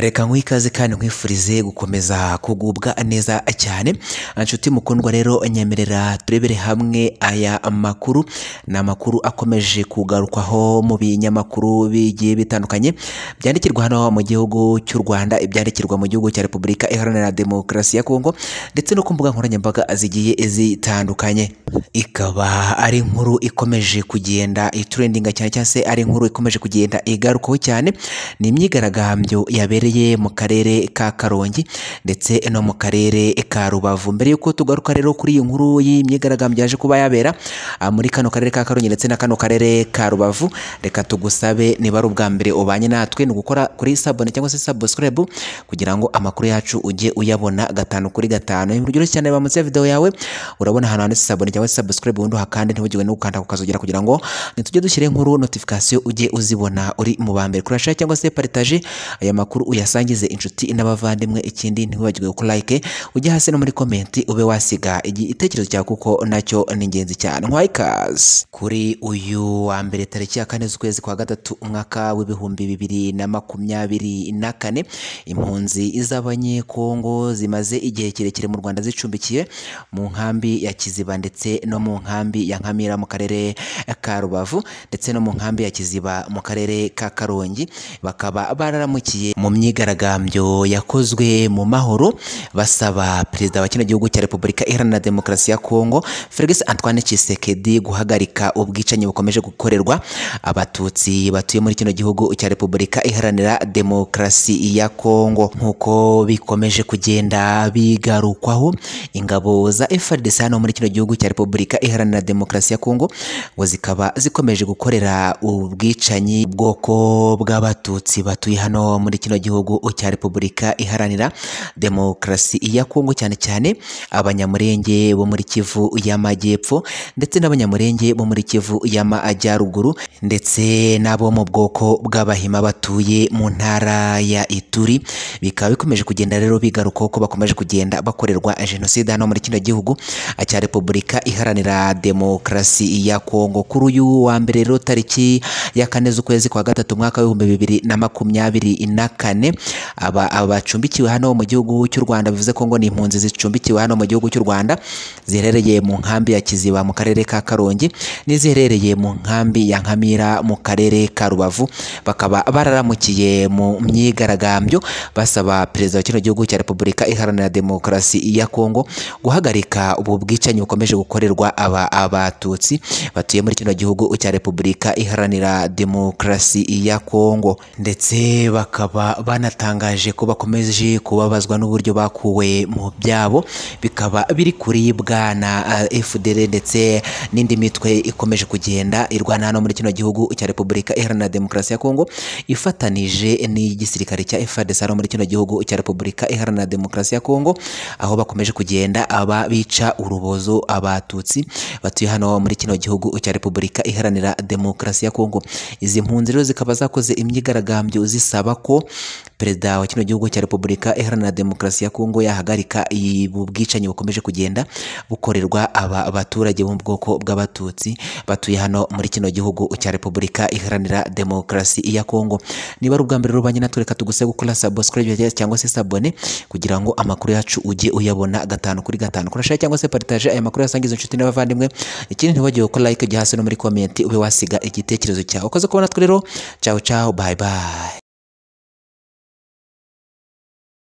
reka nkwiye kandi nkwifurize gukomeza kugubwa neza cyane nshuti mukundwa rero nyemerera turebere hamwe aya makuru ni amakuru akomeje kugarukwaho mu binyamakuru bigiye bitandukanye byandikirwa hano mu gihugu cy'u rwanda ibyandikirwa mu gihugu cya repubulika iharanira demokarasi ya kongo ndetse no ku mbuga nkoranyambaga zigiye zitandukanye ikaba ari inkuru ikomeje kugenda iturendinga cyane cyangwa se ari inkuru ikomeje kugenda igarukaho cyane ni imyigaragambyo yabereye giherereye mu karere ka karongi ndetse no mu karere ka rubavu mbere y'uko tugaruka rero kuri iyi nkuru y'imyigaragambyo yaje kuba yabera ah, muri kano karere ka karongi ndetse na kano karere ka rubavu reka tugusabe niba ari ubwa mbere ubanye natwe ni gukora kuri sabone cyangwa se subscribe kugira ngo amakuru yacu ujye uyabona gatanu kuri gatanu urugero cyane bamutse video yawe urabona ahantu handitse sabone cyangwa se subscribe ubundi hakande ntibugirwe no gukanda kukazogera kugira ngo nitujye dushyire inkuru notification ujye uzibona uri mu ba mbere kurasha cyangwa se partage aya makuru uyasangize inshuti n'abavandimwe ikindi ntiwibagirwe ko like ujye hasi no muri komenti ube wasiga igitekerezo cyawe kuko nacyo ni ingenzi cyane nkwaye ikaze kuri uyu wa mbere tariki ya kane z'ukwezi kwa gatatu umwaka w'ibihumbi bibiri na makumyabiri na kane impunzi z'abanyekongo zimaze igihe kirekire mu rwanda zicumbikiye mu nkambi ya kiziba ndetse no mu nkambi ya nkamira mu karere ka rubavu ndetse no mu nkambi ya kiziba mu karere ka karongi bakaba bararamukiye mu myigaragambyo yakozwe mu mahoro basaba perezida wa kino gihugu cya repubulika iharanira demokarasi ya kongo Felix Antoine Tshisekedi guhagarika ubwicanyi bukomeje gukorerwa abatutsi batuye muri kino gihugu cya repubulika iharanira demokarasi ya kongo nk'uko bikomeje kugenda bigarukwaho ingabo za FARDC hano muri kino gihugu cya repubulika iharanira demokarasi ya kongo ngo zikaba zikomeje gukorera ubwicanyi bwoko bw'abatutsi batuye hano muri kino cy'igihugu cya repubulika iharanira demokarasi ya kongo cyane cyane abanyamurenge bo muri kivu y'amajyepfo ndetse n'abanyamurenge bo muri kivu y'amajyaruguru ndetse n'abo mu bwoko bw'abahima batuye mu ntara ya ituri bikaba bikomeje kugenda rero bigaruka ko bakomeje kugenda bakorerwa jenoside hano muri kino gihugu cya repubulika iharanira demokarasi ya kongo kuri uyu wa mbere rero tariki ya kane z'ukwezi kwa gatatu umwaka w'ibihumbi bibiri na makumyabiri na kane cyane abacumbikiwe hano mu gihugu cy'u Rwanda bivuze ko ngo ni impunzi zicumbikiwe hano mu gihugu cy'u Rwanda ziherereye mu nkambi ya Kiziba mu karere ka Karongi n'iziherereye mu nkambi ya Nkamira mu karere ka Rubavu bakaba bararamukiye mu myigaragambyo basaba perezida wa kino gihugu cya Repubulika iharanira demokarasi ya Kongo guhagarika ubu bwicanyi bukomeje gukorerwa aba abatutsi batuye muri kino gihugu cya Repubulika iharanira demokarasi ya Kongo ndetse bakaba banatangaje ko bakomeje kubabazwa n'uburyo bakuwe mu byabo bikaba biri kuribwa na eh, FDL ndetse n'indi mitwe ikomeje kugenda irwana hano muri kino gihugu cya Repubulika Iharanira Demokarasi ya Kongo ifatanije n'igisirikare cya FARDC hano muri kino gihugu cya Repubulika Iharanira Demokarasi ya Kongo aho bakomeje kugenda aba bica urubozo abatutsi batuye hano muri kino gihugu cya Repubulika Iharanira Demokarasi ya Kongo izi mpunzi rero zikaba zakoze imyigaragambyo zisaba ko perezida wa kino gihugu cya repubulika iharanira demokarasi ya kongo yahagarika ubu bukomeje kugenda bukorerwa aba baturage bo mu bwoko bw'abatutsi batuye hano muri kino gihugu cya repubulika iharanira demokarasi ya kongo niba ari ubwa mbere rubanye natwe tuguse gukora subscribe cyangwa se sabone kugira ngo amakuru yacu ujye uyabona gatanu kuri gatanu kurasha cyangwa se partage aya makuru yasangiza inshuti n'abavandimwe ikindi ntibagiwe ko like ujya hasi no muri komenti ube wasiga igitekerezo cyawe ukoze kubona twe rero ciao ciao bye bye